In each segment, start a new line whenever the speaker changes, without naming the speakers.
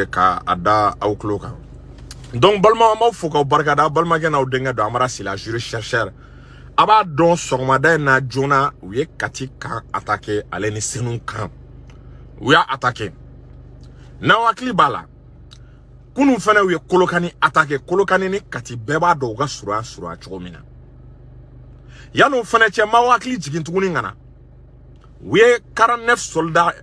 ye k'a da aw tulo kan donc balima an b'aw fo k'aw barikada aw balimakɛ n'aw denkɛ don amara sila juri chercheur a b'a dɔn sɔgɔmada in na joona u ye kati kan atake ale ni senu kan u y'a atake n'aw hakili b'a la kunun fana u ye kolokani atake kolokani ni kati bɛɛ b'a dɔn u ka surunya surunya cogo min na yanni o fana cɛ n b'aw hakili jigin tuguni ka na u ye 49 soldats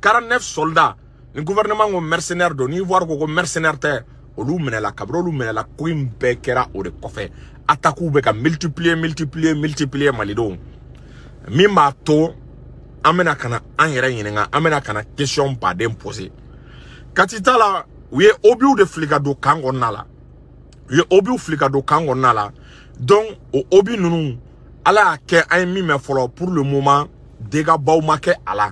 49 soldats Le gouvernement ko mercenaire de ni voir ko ko mercenaire tɛ olu la cabro, olu minɛla ko in bɛɛ kɛra o de coffre atakuw bɛ multiplier multiplier multiplier malidenw min b'a to an bɛna an yere ɲininka an bɛna ka na question baden poser kati t'a la u ye obiw de fili kango don kan kɔnɔna la u ye obiw fili ka don la donc o obi ninnu ala ke ay mi me min pour le moment dega baw ma kɛ la.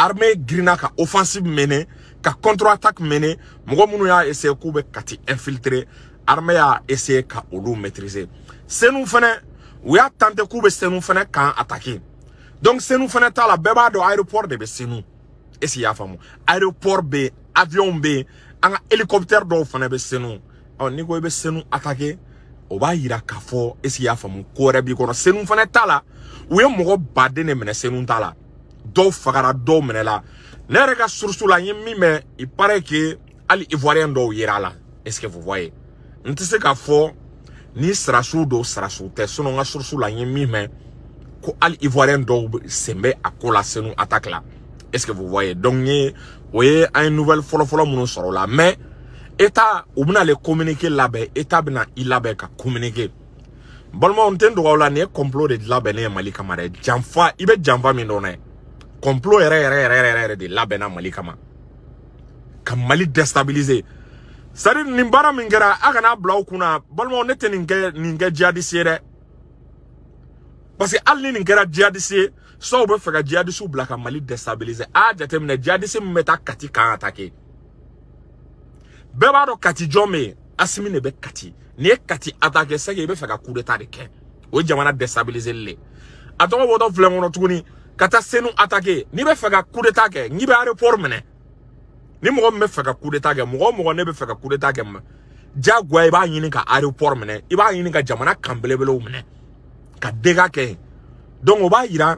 armée girinna ka offensive mene ka contre attaque mene mɔgɔ minnu y'a essayer k'u bɛ kati infiltrer armée y'a essayer ka olu maîtriser senu fɛnɛ u y'a tenter k'u bɛ senu fɛnɛ kan attaquer donc senu fɛnɛ t'a la bɛɛ b'a dɔn aéroport de bɛ senu est-ce que y'a faamu aéroport bɛ yen avion bɛ yen an ka hélicoptère dɔw fɛnɛ bɛ senu ɔ n'i ko i bɛ senu attaquer o b'a yira k'a fɔ est-ce que y'a faamu ko wɛrɛ b'i kɔnɔ senu fɛnɛ t'a la u ye mɔgɔ baden de minɛ senu t'a la. dɔw fagara dɔw minɛla ne yɛrɛ ka surusu la n ye min i paraît que hali ivoirien dɔw yera la est ce que vous voyez n tɛ se k'a fɔ ni sarasiw do sarasiw tɛ sinon n ka surusu la n ye min mɛn ko hali ivoirien dɔw sen bɛ a ko la senu attaque la est ce que vous voyez donc n ye o ye an ye nouvelle fɔlɔfɔlɔ minnu sɔrɔ la mais état u bɛna le communiqué labɛn état bena i labɛn ka communiqué balimaw n tɛ n dɔgɔ la ni ye complot de labɛnnen ye mali kama dɛ janfa i bɛ janfa min complot yɛrɛ yɛrɛ yɛrɛ yɛrɛ yɛrɛ de labɛnna mali kama ka mali destabilize sadi nin baara min kɛra a kana bila aw kunna balimaw ne tɛ nin kɛ nin kɛ jihadisi ye dɛ parce que hali ni nin kɛra jihadisi ye sɔw bɛ fɛ ka jihadisiw bila ka mali destabiliser a jateminɛ jihadisi min bɛ taa kati kan atake bɛɛ b'a dɔn kati jɔn bɛ yen asimi de bɛ kati n'i ye kati atake sɛgɛ i bɛ fɛ ka coup d'etat de kɛ o ye jamana destabiliser le a tɔgɔ bɔtɔ filɛ n kɔnɔ tuguni kata senu atake n'i bɛ fɛ coup d'etat kɛ n'i bɛ aéroport minɛ ni mɔgɔ min bɛ coup d'etat kɛ mɔgɔ o ne bɛ fɛ coup d'etat kɛ ma diyagoya i b'a ka aéroport minɛ i b'a ka jamana kan belebelew minɛ ka dégâts kɛ donc o b'a yira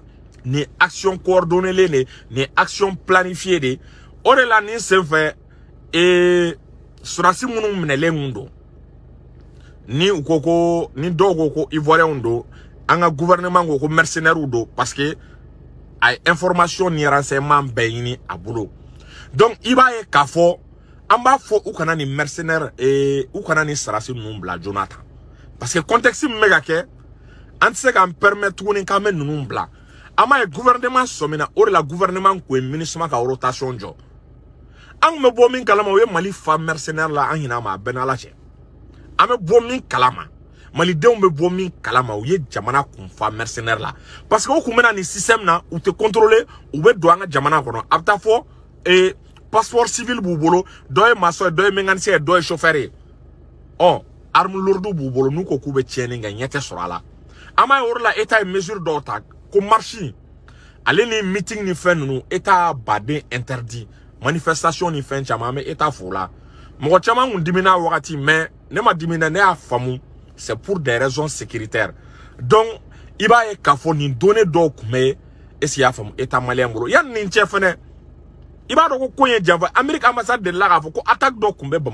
action coordonnée de nin action planifiée de o de la nin senfɛ ee surasi minnu minɛlen kun don ni u ni dɔw ko ko ivoiriyɛnw don gouvernement ko ko mercenaires parce que a information ni renseignement bɛɛ à boulot donc il va y k'a en bas mercenaire et ou kana sarasi numbla jonathan parce que contexte méga bɛ ka an k'an permettre tuguni k'an gouvernement somina o la gouvernement kwe ye ka rotation an me min kalama Mali fa mercenaire la an ma a min kalama malidenw bɛ bɔ min kalama u ye jamana kunfa mercenaire la parce que u kun système na u te contrôler u bɛ don jamana kɔnɔ a bɛ taa passeport civil b'u bolo dɔ ye maçon ye dɔ ye mécanicien ye chauffeur ye oh, ɔ arme lourde b'u bolo n'u ko k'u bɛ tiɲɛni kɛ mesure dɔw ta ko meeting ni fɛn ninnu état baden interdit manifestation ni fɛn caman an bɛ état fo la mɔgɔ caman dimina mais ne ma dimina ne y'a c'est pour des raisons sécuritaires. Donc, il va ye k'a fɔ nin donné dɔw et bɛ est y a un état malien il y a un fɛnɛ i b'a dɔn ko ko in ye janfa amérique ambassade de k'a fɔ ko attaque dɔ mais bon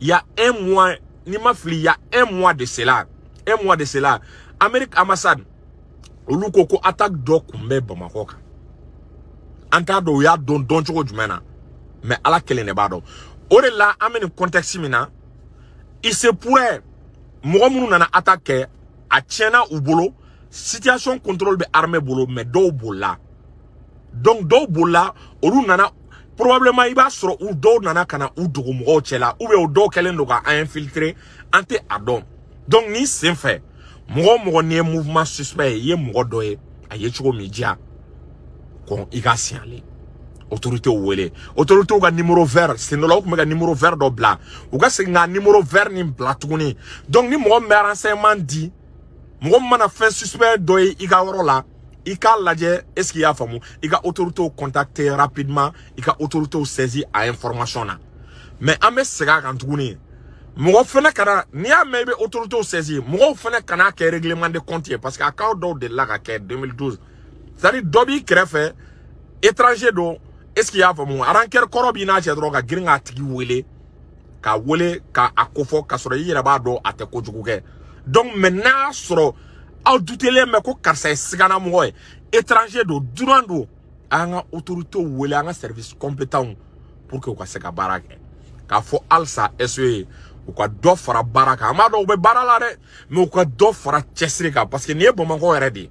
il y a un mois n'i ma fille il y a un mois de cela un mois de cela amérique ambassade le coco ko attaque dɔ mais bon bamakɔ kan an t'a y'a don dɔncogo jumɛn mais ala kelene bado b'a dɔn o de la contexte min il se pourrait mɔgɔ minnu nana attaque kɛ a tiɲɛna bolo situation control bɛ armée bolo mais dɔw bolila donc dɔw bolila olu nana probablement i b'a sɔrɔ u nana ka na u dogo mɔgɔw cɛla ou dɔw kɛlen don ka infiltrer an tɛ donc ni sen fɛ mɔgɔ o ye mouvement suspect ye i ye mɔgɔ dɔ ye autorité wele autorité ka numéro vert c'est dɔ là u numéro vert dɔ blanc ou ka segin ka vert ni blanc donc ni mɔgɔ min bɛ dit mon man a fait suspect suspect dɔ ye i il cal la dire est ce qu'il y a faamu il a autorité contacter rapidement il a autorité saisi à information là mais à mes segin a kan tuguni n'i y'a mɛn autorité saisi mon fana kana qui règlement de compte parce qu'à cause cas de la ka 2012 c'est à dire dɔ étranger d'eau est ce que y'a faamu rancœur kɔrɔ n'a cɛ dɔrɔn ka tigi wele k'a wele k'a kofɔ k'a sɔrɔ i b'a dɔn a tɛ donc mɛ n'a sɔrɔ aw dutelen bɛ ko karisa sigana mɔgɔ ye étranger don dunan don an ka autorités wele an service compétent pour que u ka se ka baara kɛ k'a fɔ halisa SOE ye u ka dɔ fara baara kan an b'a dɔn u bɛ baara parce que nin ye bamakɔ yɛrɛ de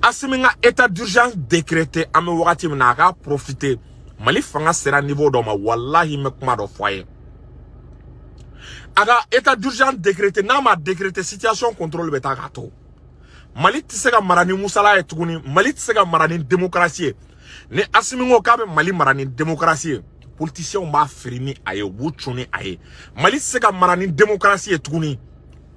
Asimina état d'urgence décrété à bɛ wagati Mali fanga sera niveau d'homme. Wallahi, wallahi n bɛ Aga état d'urgence décrété n'ama décrété situation contrôle beta gato. Malit se musala Mali se démocratie ye ni kabe Mali marani démocratie Politicien m'a b'a aye ni aye. démocratie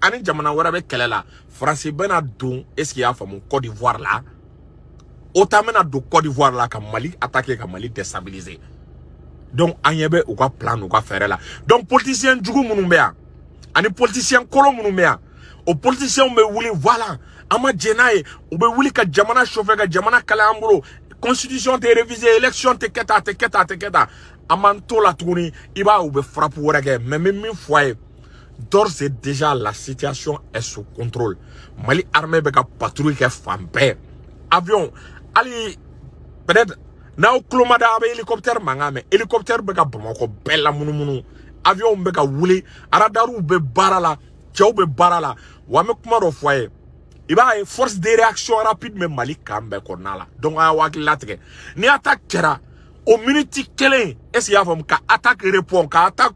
ani jamana wɛrɛ bɛ kɛlɛ la faransi bɛna don est y'a faamu d'ivoire la otan bɛna don d'ivoire la ka mali attaquer ka mali déstabiliser donc an ɲɛ bɛ plan n'u ka la donc politicien jugu minnu bɛ ani politicien kolo minnu o wuli voilà an ma jɛn wuli ka jamana jamana constitution tɛ réviser élection tɛ kɛ tan a tɛ kɛ tan a tɛ la frappe d'ores et déjà la situation est sous contrôle mali armée beka patrouille kɛ avion ali peut-être n'aw tulo ma da hélicoptère mangame, hélicoptère beka bomoko bella avion bega wouli, wuli be barala, barala la barala, wame kumaro la wa e force de réaction rapide mais mali kan konala. donc a wak ni attaque kera, au minute kele, est ce ka attaque répond ka attaque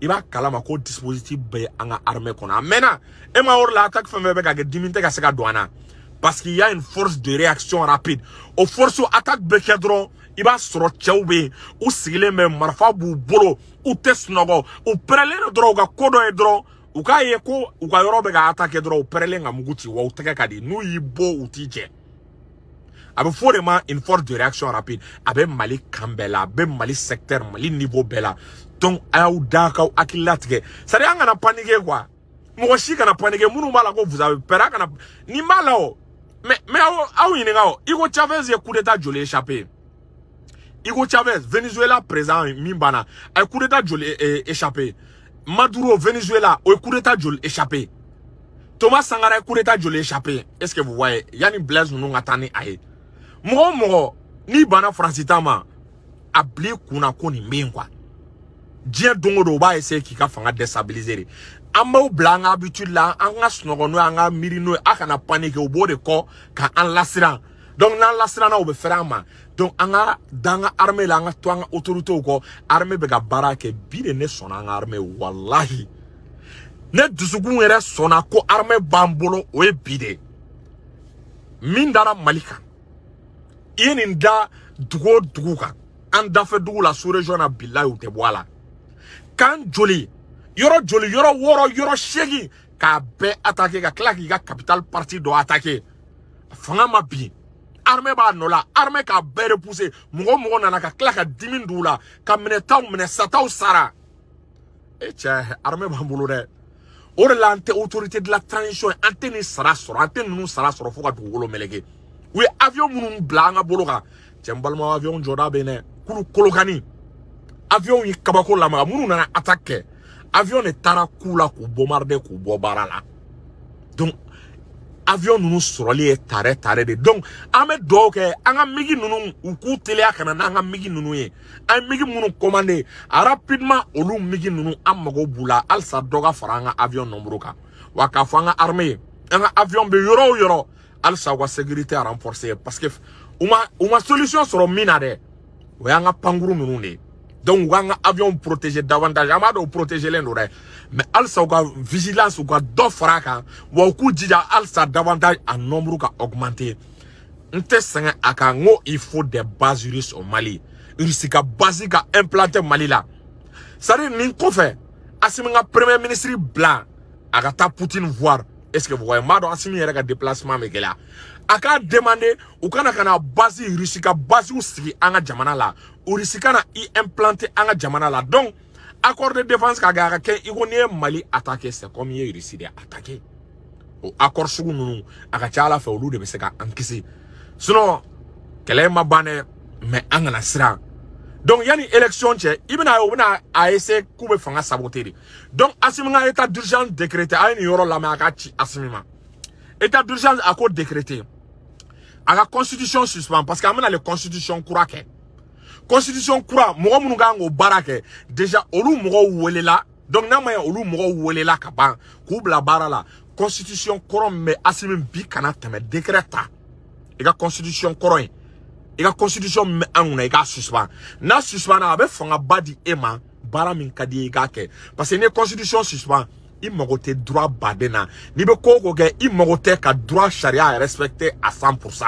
i b'a kalama ko dispositif bɛ an ka armée kɔnɔ a mɛnna e ma yɔrɔ la attaque fɛn fɛn bɛ ka kɛ dimi tɛ ka se ka don an na parce qu'il y a une force de réaction rapide o force attaque bɛ kɛ dɔrɔn i b'a sɔrɔ cɛw bɛ yen u sigilen bɛ marifa b'u bolo u tɛ sunɔgɔ u pɛrɛlen don dɔrɔn u ka ko dɔ ye dɔrɔn u k'a ye ko u ka yɔrɔ bɛ ka attaque dɔrɔn u pɛrɛlen ka mugu ci wa u tɛgɛ ka di n'u y'i bɔ u t'i jɛ Il bɛ fɔ de une force de réaction rapide a bɛ mali kan bɛɛ mali secteur mali niveau bɛɛ donc da k'aw c'est kana quoi mɔgɔ si kana paniquer minnu b'a vous avez peur ni kana mais mais Chavez coup d'état joli échappé Chavez Venezuela président m'imbana, que a ye coup e, e, échappé Maduro Venezuela o ye coup d'état échappé Thomas Sangara, coup d'état échappé est ce que vous voyez Yannick Blaise nous mɔgɔ mɔgɔ n'i banna faransi ta ma a bila i kunna ko nin bɛ yen kuwa diɲɛ don o don u b'a essayer k'i ka fanga déstabiliser de an b'aw bila an ka habitude la an ka sunɔgɔ n'o ye an ka miiri n'o ye a kana panique u b'o de kɔ ka an lasiran donc n'an lasiranna u bɛ fɛrɛ an ma donc an ka da an ka armée la an ka to an ka autorités kɔ armée bɛ ka baara kɛ bi de ne sɔnna an ka armée walahi ne dusukun yɛrɛ sɔnna ko armée b'an bolo o ye bi de min dara mali kan i ye nin da dugu o dugu kan an dafɛ dugu la sous-région na bilayi u tɛ bɔ a la kan joli yɔrɔ joli yɔrɔ wɔɔrɔ yɔrɔ seegin k'a bɛɛ atake ka tila ka capital parti dɔ atake fanga ma bin arme b'a nɔ arme k'a bɛɛ repoussé mɔgɔ mɔgɔ nana ka tila ka dimi d'u la ka minɛtaw minɛsataw sara e cɛ arme b'an bolo dɛ o de la an tɛ autorité de la transition an tɛ sara sɔrɔ an tɛ sara sɔrɔ fo ka dugukolo meleke u ye avion minnu bila an ka bolo kan cɛ n balima avion jɔda bɛ nɛ kulu kolokani avion ye kabako lamaga minnu nana attaque kɛ avion de taara k'u la k'u bombarder k'u bɔ baara la donc avion ninnu sɔrɔli ye tare tare de donc an bɛ dɔw kɛ an ka migi ninnu u k'u teliya ka na n'an ka migi ninnu ye an ye migi minnu commandé rapidement olu migi ninnu an mago b'u la halisa dɔ ka fara an ka avion nombre kan wa k'a fɔ an ka armée ye an ka avion bɛ yɔrɔ o yɔrɔ Alsa wa sécurité à renforcer. parce que u ma ma solution sera minare, na panguru o y'an ne, donc u avion protéger davantage an protéger dɔn u mais Alsa u vigilance u do fraka a wa k'u jija alsa davantage en nombre ka augmenter n tɛ sɛgɛn a il faut des bases juristes au Mali russe basique à implanter Mali là, c'est à dire nin kɔfɛ Assimi ka premier ministre blanc a ka Poutine voir est-ce que vous voyez m'a don asimi yɛrɛ de déplacement bɛ gɛlɛya a quand demander ou quand ka na basi rusi ka basiw sigi an ka jamana là, donc accord de défense ka kɛ a mali attaqué c'est comme i ye rusi de attaqué accord sur nous, a faulude ca ala fɛ de bɛ sinon quel est ma bannière? mais en kana donc, il y a une élection, il y a essayé de fanga saboter. Donc, Assimina, état d'urgence décrété, il y a une État d'urgence à quoi décrété. À la constitution suspend, parce qu'il y a la constitution kourake. Constitution courant, moi, mon gars, au déjà, au moi, où Donc, n'a pas olu moi, où elle est koubla Constitution courante, mais Assimina, bi, kana, Il décréta. Et la constitution courante la constitution mais on anw kunna i n'a suspendra a bɛ fangaba di et ma min parce que les constitution suspend il mago tɛ droit baden n'i beaucoup ko o ko kɛ i mago ka droit respecté à 100%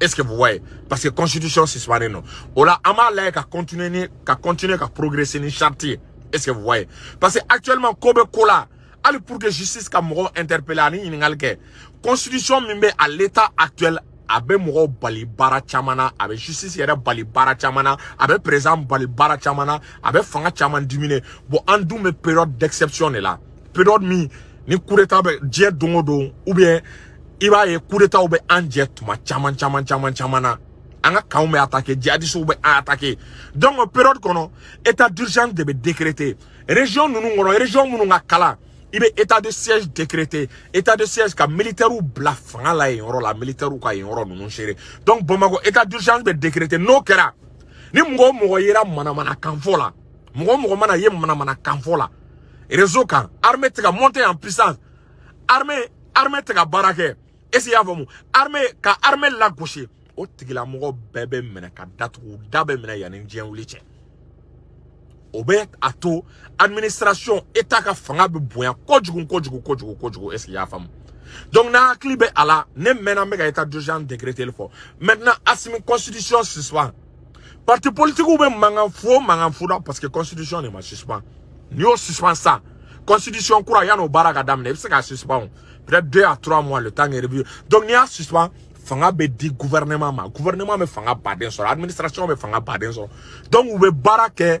est ce que vous voyez parce que constitution suspendée non o la an ka continuer ni ka continuer ka progresser ni chartier est ce que vous voyez parce que actuellement ko bɛ ko pour que justice ka mɔgɔw interpeller ni constitution min à l'état actuel a bɛ mɔgɔw bali baara caman na a bɛ justice yɛrɛ bali baara caman na a bɛ bali baara na fanga caman dimine bon an dun période d'exception de la période mi ni coup d'état bɛ diɲɛ don o don bien i b'a ye coup d'état bɛ an jɛ tuma caman caman caman caman na an ka kanw bɛ attaquer djihadistes bɛ an attaquer donc période kɔnɔ d'urgence de décréter région ninnu kɔnɔ région minnu ka i état de siège décrété état de siège ka militaire ou fanga la yen la militaire ka yen yɔrɔ ninnu seere donc bamakɔ état d'urgence bɛ décrété n'o kɛra ni mɔgɔ o mɔgɔ yera manamanakan fɔ la mɔgɔ o mɔgɔ mana ye la réseau armée tɛ monter en puissance armée armée tɛ ka baara kɛ est ce armée ka armée lagosi o tigilamɔgɔ bɛɛ bɛ minɛ ka datugu u da bɛ minɛ o à administration état ka fanga bɛ bonya kojugu kojugu kojugu kojugu est ce qu'il y'a femme donc n'a klibe ala la ne mɛnna n état d'urgence décréter le fort maintenant asimi constitution ce soir parti politique ou ben manga fo manga fo parce que constitution ne ma pas n'i y'o suspend ça constitution kura y'a no baraga damne daminɛ i deux à trois mois le temps est revu donc n'i a suspend fanga be di gouvernement ma gouvernement me fanga baden son administration me fanga baden son donc u bɛ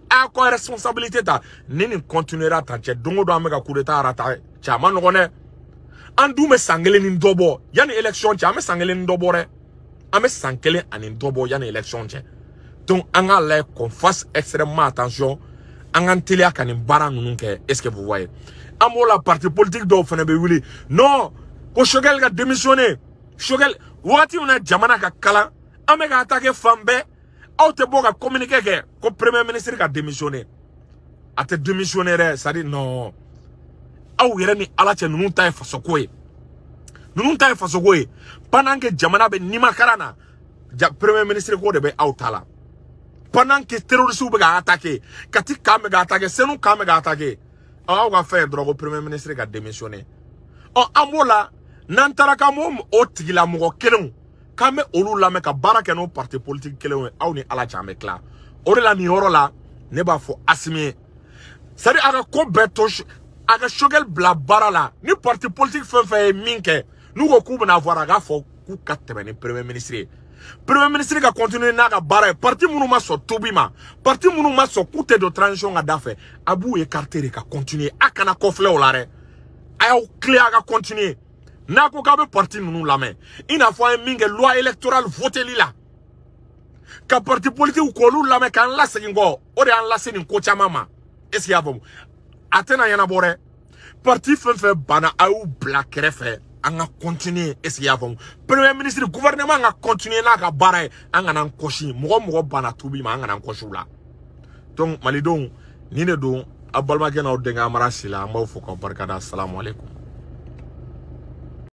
a quoi responsabilité ta ni continuera ta cɛ don o don coup d'état arata cɛ a ma nɔgɔn dɛ an dun ya ni hein. ah, élection cɛ an bɛ san kelen ni an ani élection cɛ donc en a l'air qu'on fasse extrêmement attention En k'an teliya ka nin est ce que vous voyez an la partie politique d'offre ne bɛ non ko chogel ga démissionner chogel wati on a jamana ka kala an ah, bɛ attaquer aw te ka ko premier ministre ka démissionné. a te démissionner dɛ c'est à non aw yɛrɛ ni ala cɛ ninnu ta ye fasoko ye pendant que ja premier ministre ko de bɛ aw ta pendant que terroristes attaquer kati kan bɛ ka attaquer senu kan bɛ ka attaquer premier ministre ka démissionné. ɔ an b'o la n'an taara k'an k'an bɛ olu lamɛn ka baara kɛ n'o parti politique kelenw ye aw ni ala cɛ an bɛ tila o de la nin yɔrɔ la ne b'a fɔ asimi ye c'est à dire a ka ko bɛɛ to a ka shogɛli bila baara la ni parti politique fɛn fɛn ye min kɛ n'u ko k'u bɛna fɔ a la a k'a fɔ k'u ka tɛmɛ ni premier ministre ye premier ministre ka continuer n'a ka baara ye parti minnu ma sɔn tobi ma parti minnu ma sɔn k'u tɛ don transition ka da fɛ a b'u écarter de ka continuer a kana kɔfilɛ o la dɛ a y'aw tilen a ka continuer n'a ko parti nous la i il a fait une mingue loi électorale voteli là. ka parti politique k'olu lamɛn k'an lasegin kɔ o de y'an lase est ce y'a faamu a tɛna parti fɛn fait bana a ou black kɛrɛfɛ an continuer est ce qu'il y premier ministre gouvernement anga continuer n'a ka baara ye an kana an kɔsi mɔgɔ mɔgɔ tubi ma an kana an la donc malidenw ni de don aw balimakɛ la